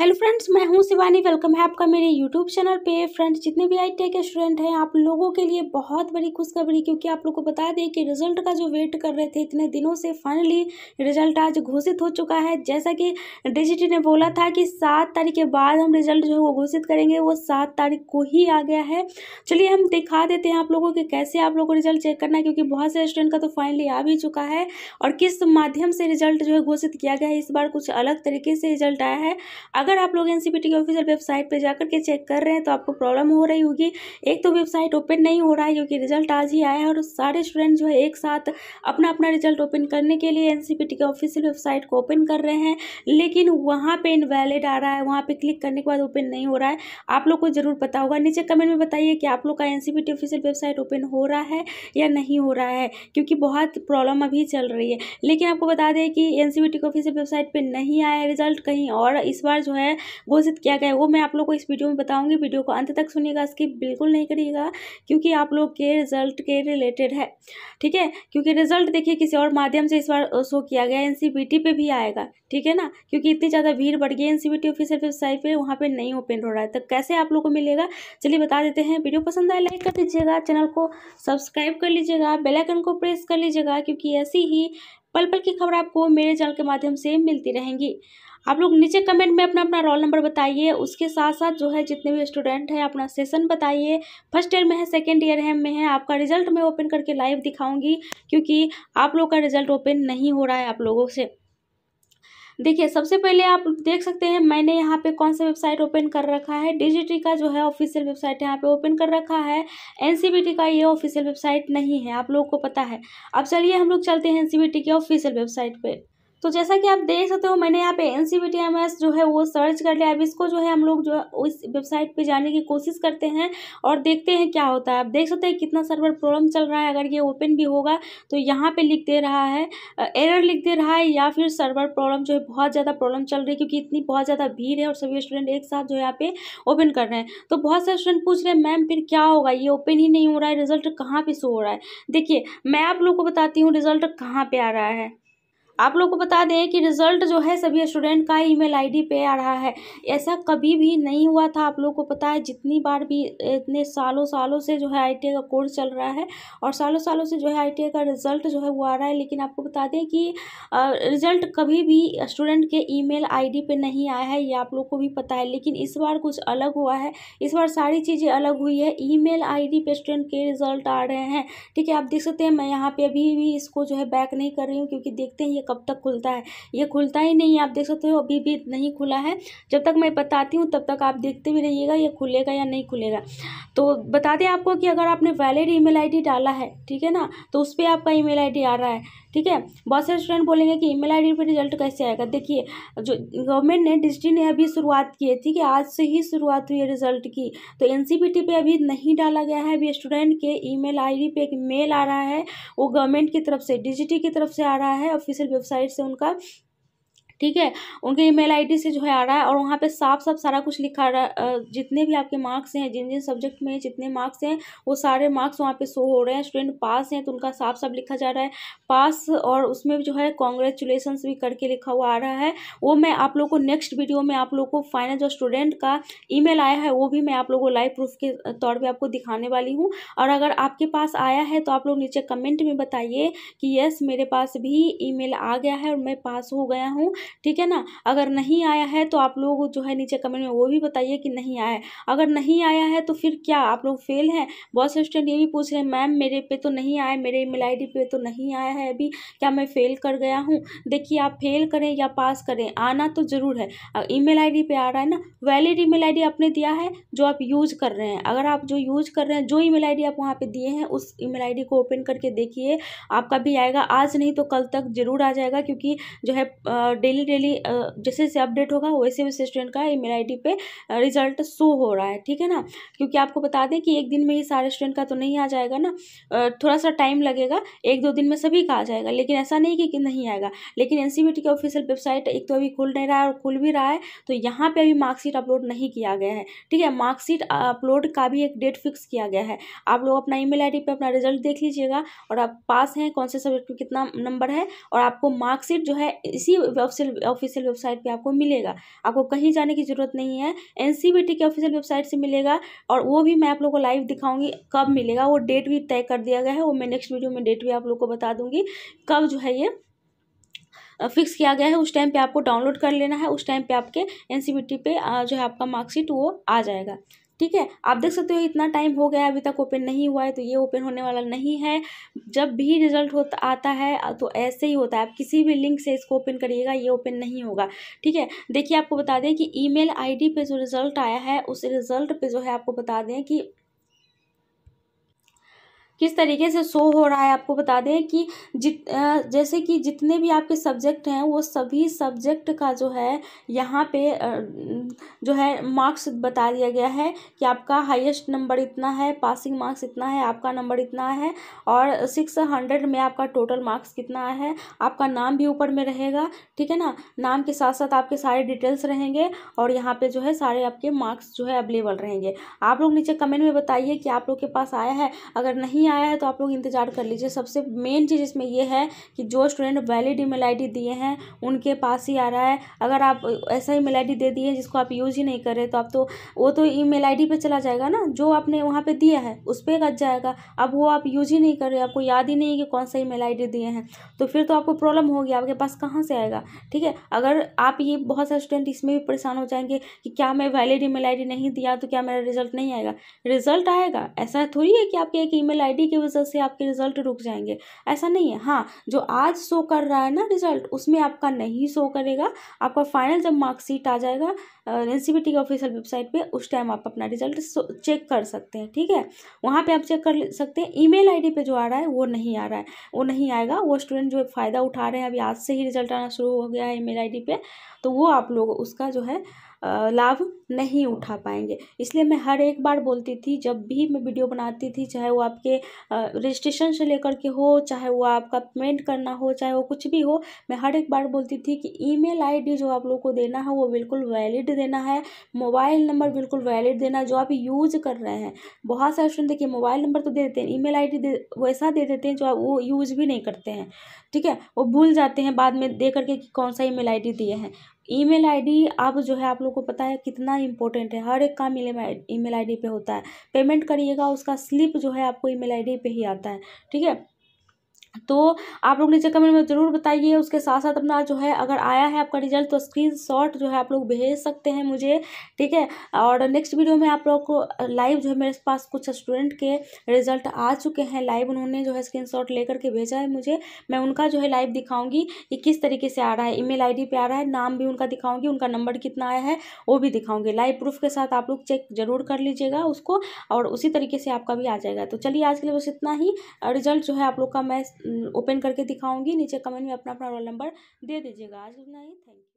hello friends मैं हूं Shivani welcome है आपका मेरे यूट्यूब चैनल पे फ्रेंड्स जितने भी आई टेक e स्टूडेंट हैं आप लोगों के लिए बहुत बड़ी खुशखबरी क्योंकि आप लोग को बता दें कि रिजल्ट का जो वेट कर रहे थे इतने दिनों से फाइनली रिजल्ट आज घोषित हो चुका है जैसा कि डीजीटी ने बोला था कि सात तारीख के बाद हम रिजल्ट जो है वो घोषित करेंगे वो सात तारीख को ही आ गया है चलिए हम दिखा देते हैं आप लोगों के कैसे आप लोगों को रिजल्ट चेक करना है क्योंकि बहुत से स्टूडेंट का तो फाइनली आ भी चुका है और किस माध्यम से रिजल्ट जो है घोषित किया गया है इस बार कुछ अलग तरीके से रिजल्ट आया है अगर आप लोग एन की ऑफिशियल वेबसाइट पर जाकर के चेक कर रहे हैं तो आपको प्रॉब्लम हो रही होगी एक तो वेबसाइट ओपन नहीं हो रहा है क्योंकि रिजल्ट आज ही आया है और सारे स्टूडेंट जो है एक साथ अपना अपना रिजल्ट ओपन करने के लिए एन के ऑफिशियल वेबसाइट को ओपन कर रहे हैं लेकिन वहाँ पर इनवैलिड आ रहा है वहाँ पर क्लिक करने के बाद ओपन नहीं हो रहा है आप लोग को ज़रूर पता होगा नीचे कमेंट में बताइए कि आप लोग का एन ऑफिशियल वेबसाइट ओपन हो रहा है या नहीं हो रहा है क्योंकि बहुत प्रॉब्लम अभी चल रही है लेकिन आपको बता दें कि एन की ऑफिशियल वेबसाइट पर नहीं आया रिजल्ट कहीं और इस बार जो है है घोषित किया गया है वो मैं आप लोग को इस वीडियो में बताऊँगी वीडियो को अंत तक सुनिएगा इसकी बिल्कुल नहीं करिएगा क्योंकि आप लोग के रिजल्ट के रिलेटेड है ठीक है क्योंकि रिजल्ट देखिए किसी और माध्यम से इस बार शो किया गया एन सी पे भी आएगा ठीक है ना क्योंकि इतनी ज़्यादा भीड़ बढ़ गई एन सी ऑफिशियल वेबसाइट पर वहाँ पर नहीं ओपन हो रहा है तो कैसे आप लोग को मिलेगा चलिए बता देते हैं वीडियो पसंद आए लाइक कर दीजिएगा चैनल को सब्सक्राइब कर लीजिएगा बेलाइकन को प्रेस कर लीजिएगा क्योंकि ऐसी ही पल पल की खबर आपको मेरे चैनल के माध्यम से मिलती रहेंगी आप लोग नीचे कमेंट में अपना अपना रोल नंबर बताइए उसके साथ साथ जो है जितने भी स्टूडेंट हैं अपना सेशन बताइए फर्स्ट ईयर में है सेकेंड ईयर है में है आपका रिजल्ट मैं ओपन करके लाइव दिखाऊंगी क्योंकि आप लोग का रिजल्ट ओपन नहीं हो रहा है आप लोगों से देखिए सबसे पहले आप देख सकते हैं मैंने यहाँ पे कौन सा वेबसाइट ओपन कर रखा है डिजिटी का जो है ऑफिशियल वेबसाइट यहाँ पे ओपन कर रखा है एनसीबीटी का ये ऑफिशियल वेबसाइट नहीं है आप लोगों को पता है अब चलिए हम लोग चलते हैं एनसीबीटी के ऑफिशियल वेबसाइट पर तो जैसा कि आप देख सकते हो मैंने यहाँ पे एन सी जो है वो सर्च कर लिया अब इसको जो है हम लोग जो है उस वेबसाइट पे जाने की कोशिश करते हैं और देखते हैं क्या होता है आप देख सकते हैं कितना सर्वर प्रॉब्लम चल रहा है अगर ये ओपन भी होगा तो यहाँ पे लिख दे रहा है एरर लिख दे रहा है या फिर सर्वर प्रॉब्लम जो है बहुत ज़्यादा प्रॉब्लम चल रही है क्योंकि इतनी बहुत ज़्यादा भीड़ है और सभी स्टूडेंट एक साथ जो है यहाँ पे ओपन कर रहे हैं तो बहुत सारे स्टूडेंट पूछ रहे हैं मैम फिर क्या होगा ये ओपन ही नहीं हो रहा है रिजल्ट कहाँ पर शो हो रहा है देखिए मैं आप लोग को बताती हूँ रिजल्ट कहाँ पर आ रहा है आप लोग को बता दें कि रिजल्ट जो है सभी स्टूडेंट का ईमेल आईडी पे आ रहा है ऐसा कभी भी नहीं हुआ था आप लोग को पता है जितनी बार भी इतने सालों सालों से जो है आई का कोर्स चल रहा है और सालों सालों से जो है आई का रिजल्ट जो है वो आ रहा है लेकिन आपको बता दें कि रिजल्ट कभी भी स्टूडेंट के आई डी पर नहीं आया है ये आप लोग को भी पता है लेकिन इस बार कुछ अलग हुआ है इस बार सारी चीज़ें अलग हुई है आई डी पर स्टूडेंट के रिजल्ट आ रहे हैं ठीक है आप देख सकते हैं मैं यहाँ पर अभी भी इसको जो है बैक नहीं कर रही हूँ क्योंकि देखते हैं ये कब तक खुलता है ये खुलता ही नहीं आप देख सकते हो अभी भी नहीं खुला है जब तक मैं बताती हूँ तब तक आप देखते भी रहिएगा ये खुलेगा या नहीं खुलेगा तो बता दें आपको कि अगर आपने वैलिड ईमेल आईडी डाला है ठीक है ना तो उस पर आपका ईमेल आईडी आ रहा है ठीक है बहुत से स्टूडेंट बोलेंगे कि ईमेल आईडी पर रिजल्ट कैसे आएगा देखिए जो गवर्नमेंट ने डिजिटी ने अभी शुरुआत की है ठीक है आज से ही शुरुआत हुई है रिजल्ट की तो एन पे अभी नहीं डाला गया है अभी स्टूडेंट के ईमेल आईडी पे एक मेल आ रहा है वो गवर्नमेंट की तरफ से डीजीटी की तरफ से आ रहा है ऑफिशियल वेबसाइट से उनका ठीक है उनके ईमेल आईडी से जो है आ रहा है और वहाँ पे साफ साफ सारा कुछ लिखा रहा जितने भी आपके मार्क्स हैं जिन जिन सब्जेक्ट में जितने मार्क्स हैं वो सारे मार्क्स वहाँ पे शो हो रहे हैं स्टूडेंट पास हैं तो उनका साफ साफ लिखा जा रहा है पास और उसमें जो है कॉन्ग्रेचुलेसन भी करके लिखा हुआ आ रहा है वो मैं आप लोग को नेक्स्ट वीडियो में आप लोग को फाइनल जो स्टूडेंट का ईमेल आया है वो भी मैं आप लोग को लाइव प्रूफ के तौर पर आपको दिखाने वाली हूँ और अगर आपके पास आया है तो आप लोग नीचे कमेंट में बताइए कि यस मेरे पास भी ईमेल आ गया है और मैं पास हो गया हूँ ठीक है ना अगर नहीं आया है तो आप लोग जो है नीचे कमेंट में वो भी बताइए कि नहीं आया है अगर नहीं आया है तो फिर क्या आप लोग फेल हैं बॉस स्टूडेंट ये भी पूछ रहे हैं मैम मेरे पे तो नहीं आया मेरे ईमेल आई डी तो नहीं आया है अभी क्या मैं फेल कर गया हूँ देखिए आप फेल करें या पास करें आना तो ज़रूर है ई मेल पे आ रहा है ना वैलिड ई मेल आपने दिया है जो आप यूज़ कर रहे हैं अगर आप जो यूज़ कर रहे हैं जो ईमेल आईडी आप वहाँ पे दिए हैं उस ईमेल आईडी को ओपन करके देखिए आपका भी आएगा आज नहीं तो कल तक ज़रूर आ जाएगा क्योंकि जो है डेली डेली डेली जैसे जैसे अपडेट होगा वैसे वैसे स्टूडेंट का ईमेल आईडी पे रिजल्ट शो हो रहा है ठीक है ना क्योंकि आपको बता दें कि एक दिन में ही सारे स्टूडेंट का तो नहीं आ जाएगा ना थोड़ा सा टाइम लगेगा एक दो दिन में सभी का आ जाएगा लेकिन ऐसा नहीं कि नहीं आएगा लेकिन एन की ऑफिशियल वेबसाइट एक तो अभी खुल नहीं रहा है और खुल भी रहा है तो यहाँ पर अभी मार्कशीट अपलोड नहीं किया गया है ठीक है मार्कशीट अपलोड का भी एक डेट फिक्स किया गया है आप लोग अपना आई डी पे अपना रिजल्ट देख लीजिएगा और आप पास हैं कौन से सब्जेक्ट में कितना नंबर है और आपको मार्कशीट जो है इसी वेबसाइट ऑफिशियल ऑफिशियल वेबसाइट पे आपको मिलेगा आपको कहीं जाने की ज़रूरत नहीं है एन के ऑफिशियल वेबसाइट से मिलेगा और वो भी मैं आप लोगों को लाइव दिखाऊंगी कब मिलेगा वो डेट भी तय कर दिया गया है वो मैं नेक्स्ट वीडियो में डेट भी आप लोग को बता दूंगी कब जो है ये फिक्स किया गया है उस टाइम पे आपको डाउनलोड कर लेना है उस टाइम पे आपके एन पे जो है आपका मार्कशीट वो आ जाएगा ठीक है आप देख सकते हो इतना टाइम हो गया अभी तक ओपन नहीं हुआ है तो ये ओपन होने वाला नहीं है जब भी रिजल्ट होता आता है तो ऐसे ही होता है आप किसी भी लिंक से इसको ओपन करिएगा ये ओपन नहीं होगा ठीक है देखिए आपको बता दें कि ईमेल आईडी पे जो रिज़ल्ट आया है उस रिज़ल्ट पे जो है आपको बता दें कि किस तरीके से शो हो रहा है आपको बता दें कि जित जैसे कि जितने भी आपके सब्जेक्ट हैं वो सभी सब्जेक्ट का जो है यहाँ पे जो है मार्क्स बता दिया गया है कि आपका हाईएस्ट नंबर इतना है पासिंग मार्क्स इतना है आपका नंबर इतना है और सिक्स हंड्रेड में आपका टोटल मार्क्स कितना है आपका नाम भी ऊपर में रहेगा ठीक है ना नाम के साथ साथ आपके सारे डिटेल्स रहेंगे और यहाँ पर जो है सारे आपके मार्क्स जो है अवेलेबल रहेंगे आप लोग नीचे कमेंट में बताइए कि आप लोग के पास आया है अगर नहीं नहीं आया है तो आप लोग इंतज़ार कर लीजिए सबसे मेन चीज़ इसमें यह है कि जो स्टूडेंट वैलिड ईमेल आई दिए हैं उनके पास ही आ रहा है अगर आप ऐसा ईमेल आई दे दिए जिसको आप यूज़ ही नहीं कर रहे तो आप तो वो तो ई मेल आई चला जाएगा ना जो आपने वहाँ पर दिया है उस पर कच जाएगा अब वो आप यूज़ ही नहीं कर रहे आपको याद ही नहीं कि कौन सा ई मेल दिए हैं तो फिर तो आपको प्रॉब्लम होगी आपके पास कहाँ से आएगा ठीक है अगर आप ये बहुत सारे स्टूडेंट इसमें भी परेशान हो जाएंगे कि क्या मैं वैलिड ईमेल आईडी नहीं दिया तो क्या मेरा रिजल्ट नहीं आएगा रिजल्ट आएगा ऐसा थोड़ी है कि आपके एक ईमेल आईडी आईडी की वजह से आपके रिजल्ट रुक जाएंगे ऐसा नहीं है हाँ जो आज शो कर रहा है ना रिजल्ट उसमें आपका नहीं शो करेगा आपका फाइनल जब मार्कशीट आ जाएगा एन सी के ऑफिशियल वेबसाइट पे उस टाइम आप अपना रिजल्ट चेक कर सकते हैं ठीक है वहाँ पे आप चेक कर सकते हैं ईमेल आईडी पे जो आ रहा है वो नहीं आ रहा है वो नहीं आएगा वो स्टूडेंट जो फ़ायदा उठा रहे हैं अभी आज से ही रिजल्ट आना शुरू हो गया है आई डी पे तो वो आप लोग उसका जो है लाभ नहीं उठा पाएंगे इसलिए मैं हर एक बार बोलती थी जब भी मैं वीडियो बनाती थी चाहे वो आपके रजिस्ट्रेशन से लेकर के हो चाहे वो आपका पेमेंट करना हो चाहे वो कुछ भी हो मैं हर एक बार बोलती थी कि ईमेल आईडी जो आप लोग को देना है वो बिल्कुल वैलिड देना है मोबाइल नंबर बिल्कुल वैलिड देना जो आप यूज़ कर रहे हैं बहुत सारे स्टूडेंट देखिए मोबाइल नंबर तो दे देते हैं ईमेल आईडी दे वैसा दे देते हैं जो आप वो यूज़ भी नहीं करते हैं ठीक है वो भूल जाते हैं बाद में दे करके कि कौन सा आई डी दिए हैं ईमेल आईडी आप जो है आप लोग को पता है कितना इंपॉर्टेंट है हर एक काम ई मेल आई डी पे होता है पेमेंट करिएगा उसका स्लिप जो है आपको ई मेल आई डी पे ही आता है ठीक है तो आप लोग नीचे कमेंट में ज़रूर बताइए उसके साथ साथ अपना जो है अगर आया है आपका रिजल्ट तो स्क्रीनशॉट जो है आप लोग भेज सकते हैं मुझे ठीक है और नेक्स्ट वीडियो में आप लोग को लाइव जो है मेरे पास कुछ स्टूडेंट के रिजल्ट आ चुके हैं लाइव उन्होंने जो है स्क्रीनशॉट लेकर के भेजा है मुझे मैं उनका जो है लाइव दिखाऊंगी कि किस तरीके से आ रहा है ई मेल पे आ रहा है नाम भी उनका दिखाऊँगी उनका नंबर कितना आया है वो भी दिखाऊँगी लाइव प्रूफ के साथ आप लोग चेक जरूर कर लीजिएगा उसको और उसी तरीके से आपका भी आ जाएगा तो चलिए आज के लिए बस इतना ही रिजल्ट जो है आप लोग का मैं ओपन करके दिखाऊँगी नीचे कमेंट में अपना अपना रोल नंबर दे दीजिएगा आज इतना ही थैंक यू